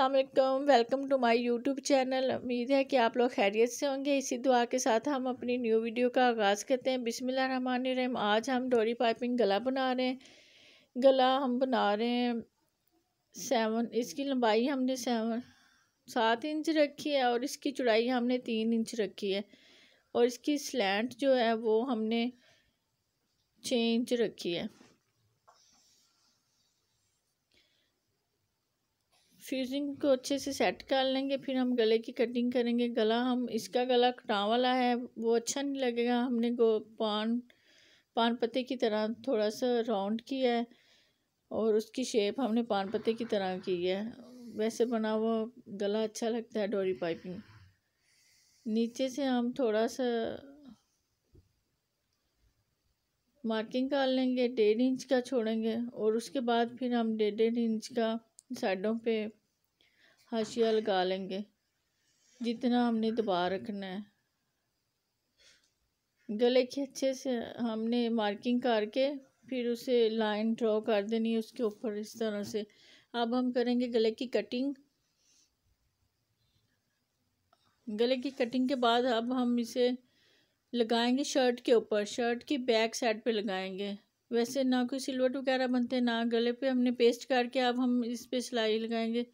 Aslam welcome to my YouTube channel उम्मीद है कि आप लोग खैरियत से होंगे इसी दुआ के साथ हम अपनी न्यू वीडियो का आगाज़ करते हैं रहीम आज हम डोरी पाइपिंग गला बना रहे हैं गला हम बना रहे हैं सेवन इसकी लंबाई हमने सेवन सात इंच रखी है और इसकी चौड़ाई हमने तीन इंच रखी है और इसकी स्लैंट जो है वो हमने छः इंच रखी है फ्यूजिंग को अच्छे से सेट कर लेंगे फिर हम गले की कटिंग करेंगे गला हम इसका गला कटाव वाला है वो अच्छा नहीं लगेगा हमने गो पान पान पत्ते की तरह थोड़ा सा राउंड किया है और उसकी शेप हमने पान पत्ते की तरह की है वैसे बना हुआ गला अच्छा लगता है डोरी पाइपिंग नीचे से हम थोड़ा सा मार्किंग कर लेंगे डेढ़ इंच का छोड़ेंगे और उसके बाद फिर हम डेढ़ डेढ़ इंच का साइडों पे हाशिया लगा लेंगे जितना हमने दबा रखना है गले के अच्छे से हमने मार्किंग करके फिर उसे लाइन ड्रॉ कर देनी है उसके ऊपर इस तरह से अब हम करेंगे गले की कटिंग गले की कटिंग के बाद अब हम इसे लगाएंगे शर्ट के ऊपर शर्ट की बैक साइड पे लगाएंगे वैसे ना कोई सिलवट वगैरह बनते हैं ना गले पे हमने पेस्ट करके अब हम इस पर सिलाई लगाएंगे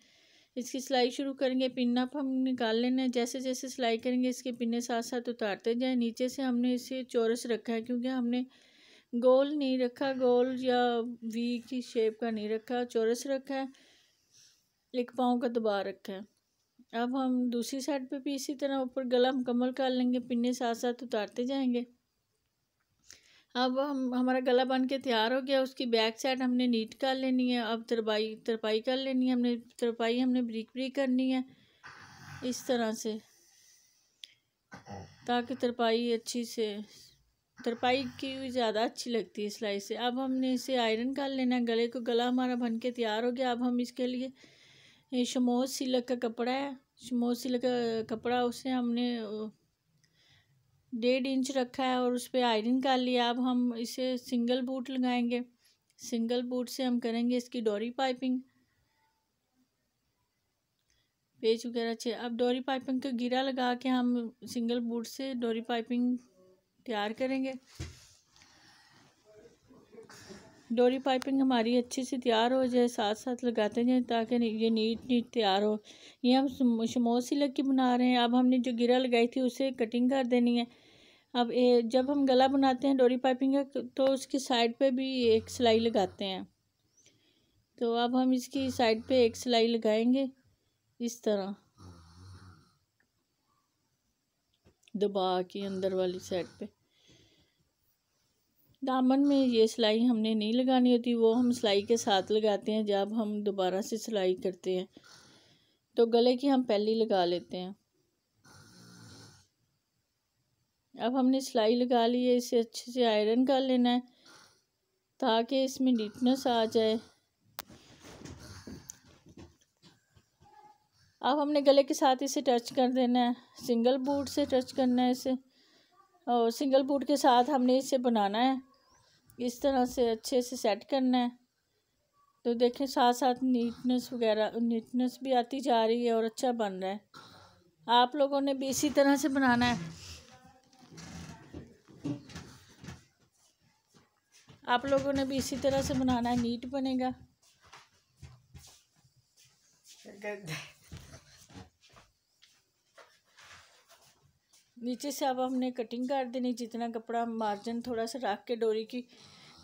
इसकी सिलाई शुरू करेंगे पिन अप हम निकाल लेना है जैसे जैसे सिलाई करेंगे इसके पिने साथ साथ उतारते जाएँ नीचे से हमने इसे चौरस रखा है क्योंकि हमने गोल नहीं रखा गोल या वी की शेप का नहीं रखा चौरस रखा है एक पाँव का दबा रखा है अब हम दूसरी साइड पे भी इसी तरह ऊपर गला मुकम्मल कर लेंगे पिने साथ साथ उतारते जाएंगे अब हम हमारा गला बन के तैयार हो गया उसकी बैक साइड हमने नीट कर लेनी है अब तरपाई तरपाई कर लेनी है हमने तरपाई हमने ब्रिक ब्रिक करनी है इस तरह से ताकि तरपाई अच्छी से तरपाई की ज़्यादा अच्छी लगती है सिलाई से अब हमने इसे आयरन कर लेना है गले को गला हमारा बन के तैयार हो गया अब हम इसके लिए शमोज सिलक का कपड़ा है शमोस सिलक का कपड़ा उसे हमने डेढ़ इंच रखा है और उस पर आयरन कर लिया अब हम इसे सिंगल बूट लगाएंगे सिंगल बूट से हम करेंगे इसकी डोरी पाइपिंग पेज वगैरह अच्छे अब डोरी पाइपिंग का गिरा लगा के हम सिंगल बूट से डोरी पाइपिंग तैयार करेंगे डोरी पाइपिंग हमारी अच्छी से तैयार हो जाए साथ साथ लगाते जाए ताकि ये नीट नीट तैयार हो ये हम शमोसी लग की बना रहे हैं अब हमने जो गिरा लगाई थी उसे कटिंग कर देनी है अब ए, जब हम गला बनाते हैं डोरी पाइपिंग का तो उसकी साइड पे भी एक सिलाई लगाते हैं तो अब हम इसकी साइड पे एक सिलाई लगाएंगे इस तरह दबा के अंदर वाली साइड पे दामन में ये सिलाई हमने नहीं लगानी होती वो हम सिलाई के साथ लगाते हैं जब हम दोबारा से सिलाई करते हैं तो गले की हम पहली लगा लेते हैं अब हमने सिलाई लगा ली है इसे अच्छे से आयरन कर लेना है ताकि इसमें नीटनेस आ जाए अब हमने गले के साथ इसे टच कर देना है सिंगल बूट से टच करना है इसे और सिंगल बूट के साथ हमने इसे बनाना है इस तरह से अच्छे से सेट करना है तो देखें साथ साथ नीटनेस वगैरह नीटनेस भी आती जा रही है और अच्छा बन रहा है आप लोगों ने भी इसी तरह से बनाना है आप लोगों ने भी इसी तरह से बनाना है नीट बनेगा नीचे से अब हमने कटिंग कर देनी जितना कपड़ा मार्जिन थोड़ा सा रख के डोरी की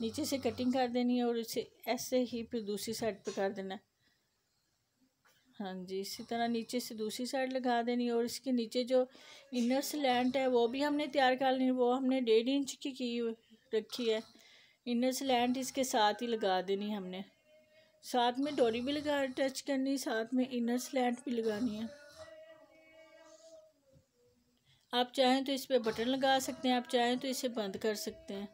नीचे से कटिंग कर देनी है और इसे ऐसे ही फिर दूसरी साइड पे कर देना हाँ जी इसी तरह नीचे से दूसरी साइड लगा देनी और इसके नीचे जो इनर स्लैंट है वो भी हमने तैयार कर लेनी वो हमने डेढ़ इंच की की रखी है इनर स्लैंट इसके साथ ही लगा देनी हमने साथ में डोरी भी लगा टच करनी साथ में इनर स्लैंट भी लगानी है आप चाहें तो इस पर बटन लगा सकते हैं आप चाहें तो इसे बंद कर सकते हैं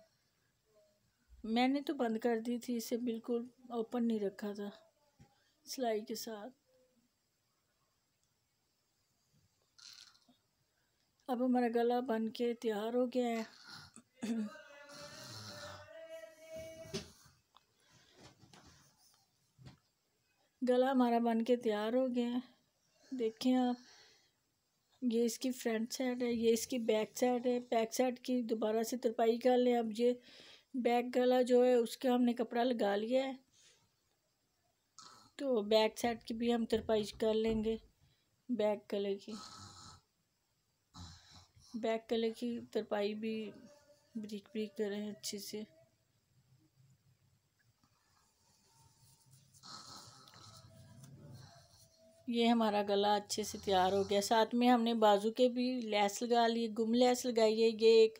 मैंने तो बंद कर दी थी इसे बिल्कुल ओपन नहीं रखा था सिलाई के साथ अब हमारा गला बन के तैयार हो गया है गला हमारा बन के तैयार हो गया है देखें आप ये इसकी फ्रंट साइड है ये इसकी बैक साइड है बैक साइड की दोबारा से तरपाई कर लें अब ये बैक गला जो है उसका हमने कपड़ा लगा लिया है तो बैक साइड की भी हम तरपाई कर लेंगे बैक गले की बैक गले की तरपाई भी ब्रिक ब्रिक करें अच्छे से ये हमारा गला अच्छे से तैयार हो गया साथ में हमने बाजू के भी लैस लगा ली गुम लैस लगाई है ये एक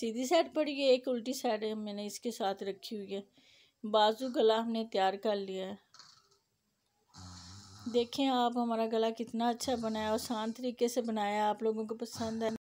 सीधी साइड पड़ी है एक उल्टी साइड है मैंने इसके साथ रखी हुई है बाजू गला हमने तैयार कर लिया है देखें आप हमारा गला कितना अच्छा बनाया और शांत तरीके से बनाया आप लोगों को पसंद है